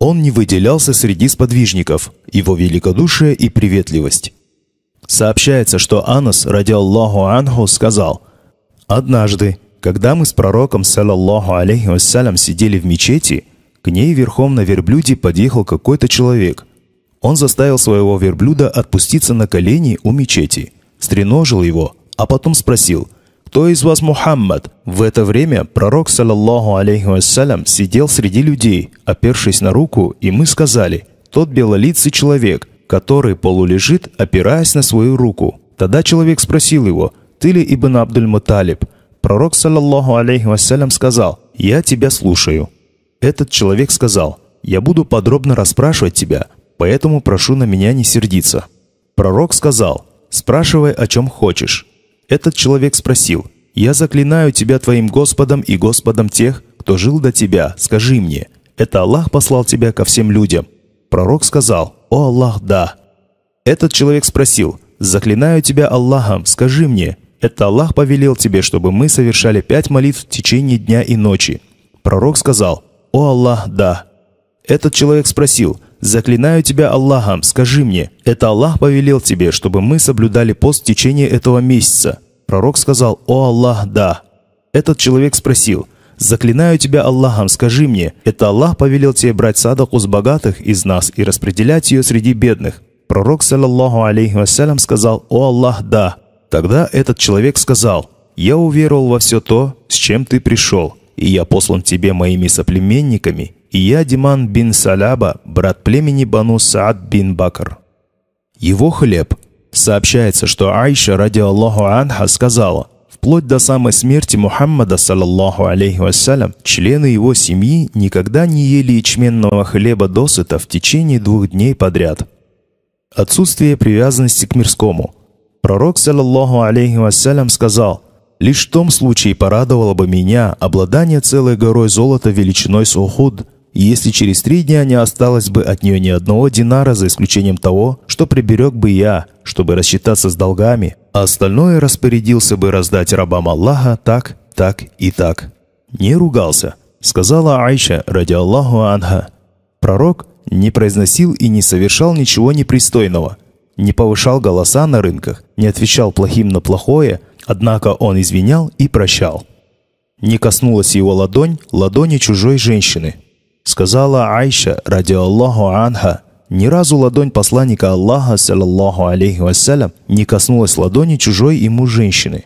Он не выделялся среди сподвижников, его великодушие и приветливость. Сообщается, что Анас, ради Аллаху Анху, сказал «Однажды, когда мы с пророком, саллаллаху алейхи вассалям, сидели в мечети, к ней верхом на верблюде подъехал какой-то человек. Он заставил своего верблюда отпуститься на колени у мечети, стреножил его, а потом спросил – «Кто из вас Мухаммад?» В это время пророк, саллаллаху алейхи вассалям, сидел среди людей, опершись на руку, и мы сказали, «Тот белолицый человек, который полулежит, опираясь на свою руку». Тогда человек спросил его, «Ты ли Ибн Абдуль-Муталиб?» Пророк, саллаллаху алейхи вассалям, сказал, «Я тебя слушаю». Этот человек сказал, «Я буду подробно расспрашивать тебя, поэтому прошу на меня не сердиться». Пророк сказал, «Спрашивай, о чем хочешь». Этот человек спросил, «Я заклинаю тебя твоим Господом и Господом тех, кто жил до тебя, скажи мне, это Аллах послал тебя ко всем людям?» Пророк сказал, «О Аллах, да». Этот человек спросил, «Заклинаю тебя Аллахом, скажи мне, это Аллах повелел тебе, чтобы мы совершали пять молитв в течение дня и ночи». Пророк сказал, «О Аллах, да». Этот человек спросил, «Заклинаю тебя Аллахом, скажи мне, это Аллах повелел тебе, чтобы мы соблюдали пост в течение этого месяца». Пророк сказал, «О Аллах, да». Этот человек спросил, «Заклинаю тебя Аллахом, скажи мне, это Аллах повелел тебе брать садаку с богатых из нас и распределять ее среди бедных». Пророк, саллаллаху алейхи вассалям, сказал, «О Аллах, да». Тогда этот человек сказал, «Я уверовал во все то, с чем ты пришел, и я послан тебе моими соплеменниками, и я Диман бин Саляба, брат племени Бану Саад бин Бакр». Его хлеб. Сообщается, что Айша, ради Аллаху Анха, сказала, вплоть до самой смерти Мухаммада, саллаллаху алейхи вассалям, члены его семьи никогда не ели ячменного хлеба досыта в течение двух дней подряд. Отсутствие привязанности к мирскому. Пророк, саллаллаху алейхи вассалям, сказал – Лишь в том случае порадовало бы меня обладание целой горой золота величиной с Охуд, если через три дня не осталось бы от нее ни одного динара, за исключением того, что приберег бы я, чтобы рассчитаться с долгами, а остальное распорядился бы раздать рабам Аллаха так, так и так. Не ругался, сказала Айша, ради Аллаху Анха. Пророк не произносил и не совершал ничего непристойного – не повышал голоса на рынках, не отвечал плохим на плохое, однако он извинял и прощал. Не коснулась его ладонь ладони чужой женщины. Сказала Айша, ради Аллаху Анха, ни разу ладонь посланника Аллаха, саллаллаху алейхи вассалям, не коснулась ладони чужой ему женщины.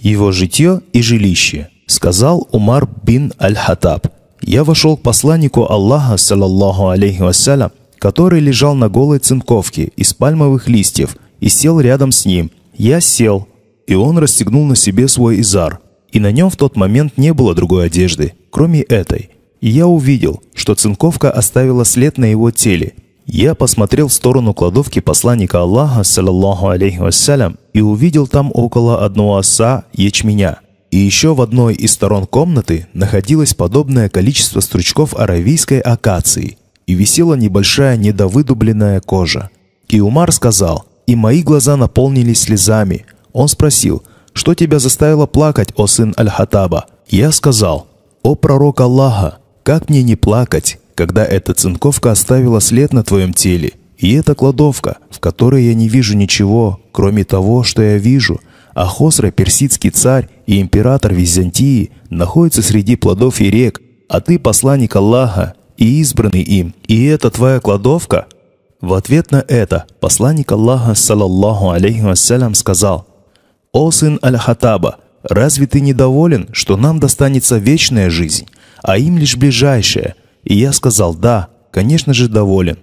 Его житье и жилище, сказал Умар бин Аль-Хатаб. Я вошел к посланнику Аллаха, саллаллаху алейхи вассалям, который лежал на голой цинковке из пальмовых листьев, и сел рядом с ним. Я сел, и он расстегнул на себе свой изар. И на нем в тот момент не было другой одежды, кроме этой. И я увидел, что цинковка оставила след на его теле. Я посмотрел в сторону кладовки посланника Аллаха, саллаллаху алейхи вассалям, и увидел там около одного оса ячменя. И еще в одной из сторон комнаты находилось подобное количество стручков аравийской акации – и висела небольшая недовыдубленная кожа. И Умар сказал, «И мои глаза наполнились слезами». Он спросил, «Что тебя заставило плакать, о сын Аль-Хатаба?» Я сказал, «О пророк Аллаха, как мне не плакать, когда эта цинковка оставила след на твоем теле, и эта кладовка, в которой я не вижу ничего, кроме того, что я вижу, а Хосра, персидский царь и император Византии, находится среди плодов и рек, а ты, посланник Аллаха, и избранный им, и это твоя кладовка?» В ответ на это посланник Аллаха, саллаллаху алейхи вассалям, сказал, «О сын Аль-Хатаба, разве ты недоволен, что нам достанется вечная жизнь, а им лишь ближайшая?» И я сказал, «Да, конечно же доволен».